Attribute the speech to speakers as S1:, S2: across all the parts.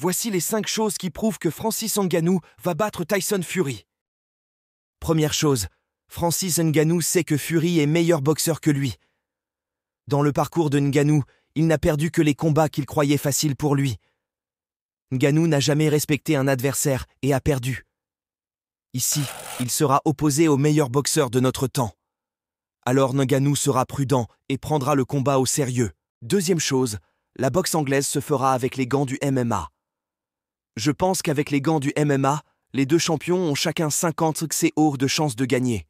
S1: Voici les 5 choses qui prouvent que Francis Ngannou va battre Tyson Fury. Première chose, Francis Ngannou sait que Fury est meilleur boxeur que lui. Dans le parcours de Ngannou, il n'a perdu que les combats qu'il croyait faciles pour lui. Ngannou n'a jamais respecté un adversaire et a perdu. Ici, il sera opposé au meilleur boxeur de notre temps. Alors Ngannou sera prudent et prendra le combat au sérieux. Deuxième chose, la boxe anglaise se fera avec les gants du MMA. Je pense qu'avec les gants du MMA, les deux champions ont chacun 50 hors de chances de gagner.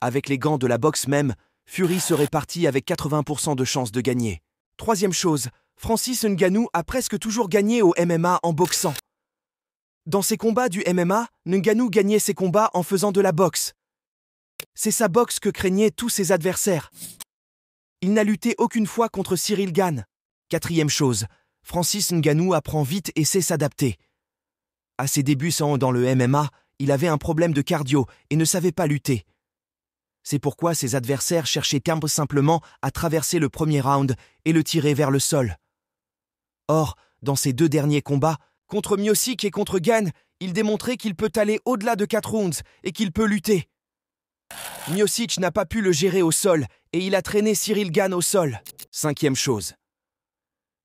S1: Avec les gants de la boxe même, Fury serait parti avec 80% de chances de gagner. Troisième chose, Francis Ngannou a presque toujours gagné au MMA en boxant. Dans ses combats du MMA, Ngannou gagnait ses combats en faisant de la boxe. C'est sa boxe que craignaient tous ses adversaires. Il n'a lutté aucune fois contre Cyril Gann. Quatrième chose, Francis Nganou apprend vite et sait s'adapter. À ses débuts dans le MMA, il avait un problème de cardio et ne savait pas lutter. C'est pourquoi ses adversaires cherchaient simplement à traverser le premier round et le tirer vers le sol. Or, dans ses deux derniers combats, contre Miosic et contre Gann, il démontrait qu'il peut aller au-delà de 4 rounds et qu'il peut lutter. Miosic n'a pas pu le gérer au sol et il a traîné Cyril Gann au sol. Cinquième chose,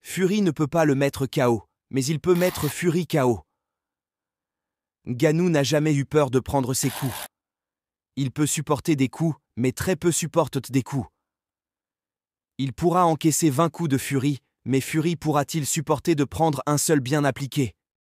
S1: Fury ne peut pas le mettre KO, mais il peut mettre Fury KO. Ganou n'a jamais eu peur de prendre ses coups. Il peut supporter des coups, mais très peu supporte des coups. Il pourra encaisser 20 coups de Fury, mais Fury pourra-t-il supporter de prendre un seul bien appliqué